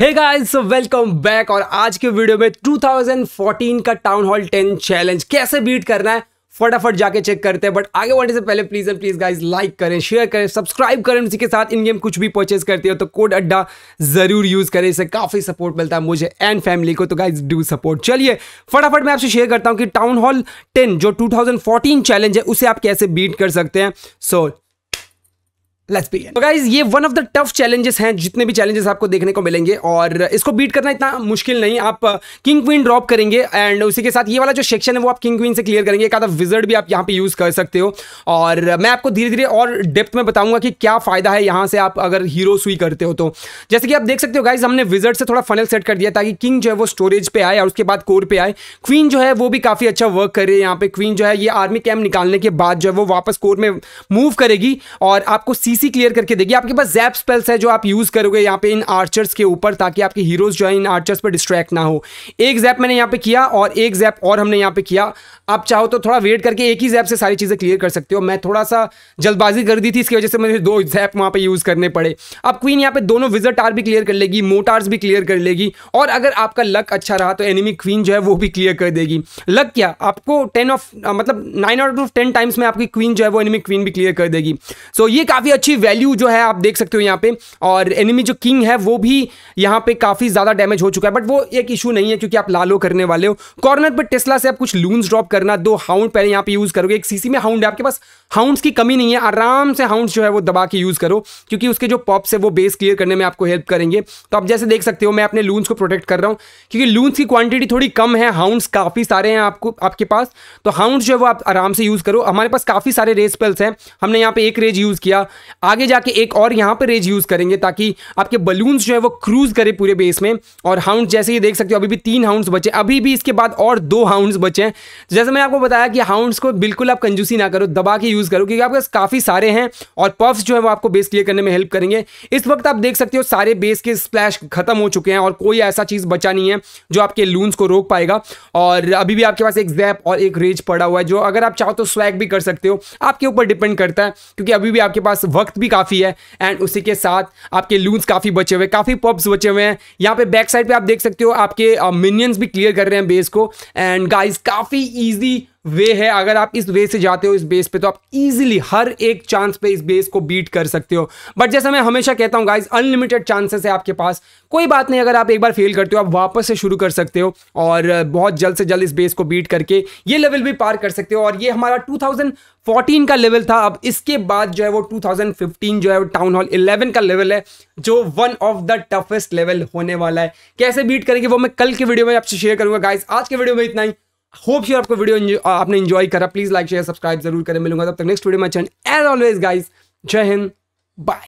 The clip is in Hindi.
हे गाइस वेलकम बैक और आज के वीडियो में 2014 का टाउन हॉल 10 चैलेंज कैसे बीट करना है फटाफट जाके चेक करते हैं बट आगे बढ़ने से पहले please and please guys like करें शेयर करें सब्सक्राइब करें उसी के साथ इन गेम कुछ भी परचेज करते हो तो कोड अड्डा जरूर यूज करें इससे काफी सपोर्ट मिलता है मुझे एंड फैमिली को तो गाइज डू सपोर्ट चलिए फटाफट मैं आपसे शेयर करता हूँ कि टाउन हॉल टेन जो टू चैलेंज है उसे आप कैसे बीट कर सकते हैं सो so, लेट्स बी तो गाइस ये one of the tough challenges हैं जितने भी चैलेंजेस आपको देखने को मिलेंगे और इसको बीट करना इतना मुश्किल नहीं आप किंग क्वीन ड्रॉप करेंगे एंड उसी के साथ ये वाला जो सेक्शन है वो आप किंग क्वीन से क्लियर करेंगे एक आधा विजर्ड भी आप यहाँ पे यूज़ कर सकते हो और मैं आपको धीरे धीरे और डेप्थ में बताऊंगा कि क्या फ़ायदा है यहाँ से आप अगर हीरो सुई करते हो तो जैसे कि आप देख सकते हो गाइज हमने विजर्ड से थोड़ा फनल सेट कर दिया ताकि किंग जो है वो स्टोरेज पे आए और उसके बाद कोर पे आए क्वीन जो है वो भी काफ़ी अच्छा वर्क करे यहाँ पे क्वीन जो है ये आर्मी कैम्प निकालने के बाद जो है वो वापस कोर में मूव करेगी और आपको सी डीसी क्लियर करके देगी आपके पास जैप स्पेल्स है जो आप यूज करोगे यहाँ पे इन आर्चर्स के ऊपर ताकि आपके हीरोज जो है इन आर्चर्स पर डिस्ट्रैक्ट ना हो एक जैप मैंने यहाँ पे किया और एक जैप और हमने यहाँ पे किया आप चाहो तो थोड़ा वेट करके एक ही जैप से सारी चीज़ें क्लियर कर सकते हो मैं थोड़ा सा जल्दबाजी कर दी थी इसकी वजह से मुझे दो जैप वहाँ पे यूज़ करने पड़े अब क्वीन यहाँ पे दोनों विजर टार भी क्लियर कर लेगी मोटार्स भी क्लियर कर लेगी और अगर आपका लक अच्छा रहा तो एनिमी क्वीन जो है वो भी क्लियर कर देगी लक क्या आपको टेन ऑफ मतलब nine out of ten times में आपकी क्वीन जो है वो एनिमी क्वीन भी क्लियर कर देगी सो ये काफ़ी अच्छी वैल्यू जो है आप देख सकते हो यहाँ पे और एनिमी जो किंग है वो भी यहाँ पे काफ़ी ज़्यादा डैमेज हो चुका है बट वो एक इशू नहीं है क्योंकि आप लालो करने वाले हो कॉर्नर पर टेस्ला से आप कुछ लून्स ड्रॉप करना दो हाउंड पहले यहाँ पे यूज़ करोगे एक सीसी में हाउंड है आपके पास हाउंड्स की कमी नहीं है आराम से हाउंड्स जो है वो दबा के यूज़ करो क्योंकि उसके जो पॉप्स है वो बेस क्लियर करने में आपको हेल्प करेंगे तो आप जैसे देख सकते हो मैं अपने लून्स को प्रोटेक्ट कर रहा हूँ क्योंकि लून्स की क्वांटिटी थोड़ी कम है हाउंड्स काफ़ी सारे हैं आपको आपके पास तो हाउंड्स जो है वो आप आराम से यूज़ करो हमारे पास काफ़ी सारे रेस स्पेल्स हैं हमने यहाँ पे एक रेज यूज़ किया आगे जाके एक और यहाँ पर रेज यूज़ करेंगे ताकि आपके बलून्स जो है वो क्रूज़ करें पूरे बेस में और हाउंड जैसे ये देख सकते हो अभी भी तीन हाउंड्स बचे अभी भी इसके बाद और दो हाउंड्स बचे हैं जैसे मैंने आपको बताया कि हाउंड्स को बिल्कुल आप कंजूसी ना करो दबा के यूज़ करो क्योंकि आपके काफ़ी सारे हैं और पफ्स जो है वो आपको बेस क्लियर करने में हेल्प करेंगे इस वक्त आप देख सकते हो सारे बेस के स्प्लैश खत्म हो चुके हैं और कोई ऐसा चीज़ बचा नहीं है जो आपके लून्स को रोक पाएगा और अभी भी आपके पास एक जैप और एक रेज पड़ा हुआ है जो अगर आप चाहो तो स्वैग भी कर सकते हो आपके ऊपर डिपेंड करता है क्योंकि अभी भी आपके पास वक्त भी काफ़ी है एंड उसी के साथ आपके लूज काफ़ी बचे हुए काफ़ी पब्स बचे हुए हैं यहाँ पे बैक साइड पे आप देख सकते हो आपके मिनियंस uh, भी क्लियर कर रहे हैं बेस को एंड गाइस काफ़ी ईजी वे है अगर आप इस वे से जाते हो इस बेस पे तो आप इजीली हर एक चांस पे इस बेस को बीट कर सकते हो बट जैसा मैं हमेशा कहता हूं गाइज अनलिमिटेड चांसेस है आपके पास कोई बात नहीं अगर आप एक बार फेल करते हो आप वापस से शुरू कर सकते हो और बहुत जल्द से जल्द इस बेस को बीट करके ये लेवल भी पार कर सकते हो और ये हमारा 2014 का लेवल था अब इसके बाद जो है वो 2015 जो है वो टाउन हॉल 11 का लेवल है जो one of the toughest level होने वाला है कैसे बीट करेंगे वो मैं कल के वीडियो में आपसे शेयर करूंगा गाइज आज के वीडियो में इतना ही होप यू आपको वीडियो आपने इंजॉय करा प्लीज़ लाइक शेयर सब्सक्राइब जरूर करें मिलूंगा तब तक नेक्स्ट वीडियो में चैन एज ऑलवेज गाइज जय हिंद बाय